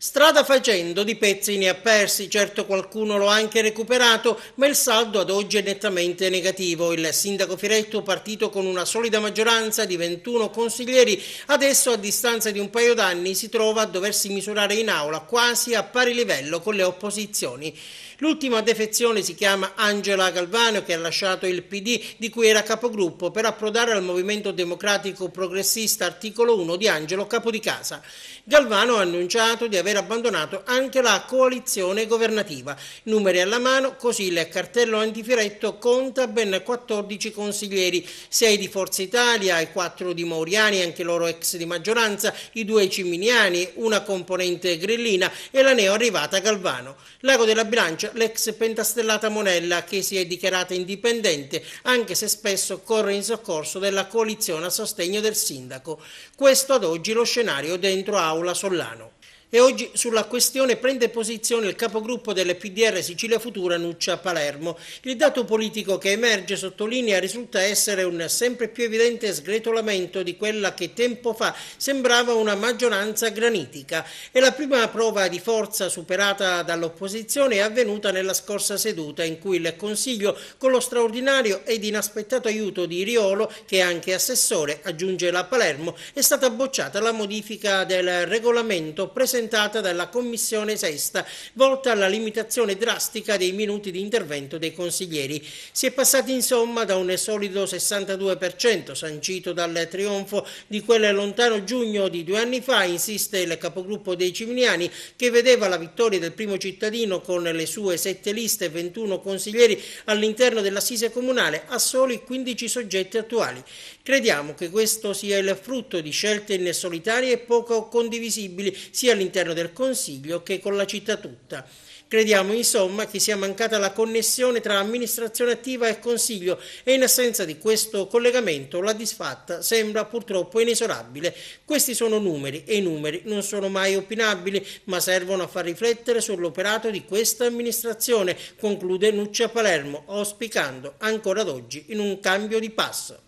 Strada facendo di pezzi ne ha persi, certo qualcuno lo ha anche recuperato, ma il saldo ad oggi è nettamente negativo. Il sindaco Firetto, partito con una solida maggioranza di 21 consiglieri, adesso a distanza di un paio d'anni si trova a doversi misurare in aula quasi a pari livello con le opposizioni. L'ultima defezione si chiama Angela Galvano che ha lasciato il PD di cui era capogruppo per approdare al Movimento Democratico Progressista articolo 1 di Angelo Capodicasa. Galvano ha annunciato di aver aver abbandonato anche la coalizione governativa. Numeri alla mano, così il cartello antifioretto conta ben 14 consiglieri, 6 di Forza Italia e 4 di Mauriani, anche loro ex di maggioranza, i due Ciminiani, una componente grillina e la neo arrivata Galvano. Lago della Bilancia, l'ex pentastellata Monella che si è dichiarata indipendente, anche se spesso corre in soccorso della coalizione a sostegno del sindaco. Questo ad oggi lo scenario dentro Aula Sollano e oggi sulla questione prende posizione il capogruppo delle PDR Sicilia Futura Nuccia Palermo. Il dato politico che emerge, sottolinea, risulta essere un sempre più evidente sgretolamento di quella che tempo fa sembrava una maggioranza granitica e la prima prova di forza superata dall'opposizione è avvenuta nella scorsa seduta in cui il Consiglio con lo straordinario ed inaspettato aiuto di Riolo che è anche assessore aggiunge la Palermo è stata bocciata la modifica del regolamento presentato presentata dalla Commissione Sesta, volta alla limitazione drastica dei minuti di intervento dei consiglieri. Si è passati insomma da un solido 62% sancito dal trionfo di quel lontano giugno di due anni fa, insiste il capogruppo dei Ciminiani, che vedeva la vittoria del primo cittadino con le sue sette liste e 21 consiglieri all'interno dell'assise comunale a soli 15 soggetti attuali. Crediamo che questo sia il frutto di scelte in solitarie e poco condivisibili sia all'interno all'interno del Consiglio che con la città tutta. Crediamo insomma che sia mancata la connessione tra amministrazione attiva e Consiglio e in assenza di questo collegamento la disfatta sembra purtroppo inesorabile. Questi sono numeri e i numeri non sono mai opinabili ma servono a far riflettere sull'operato di questa amministrazione, conclude Nuccia Palermo, auspicando ancora ad oggi in un cambio di passo.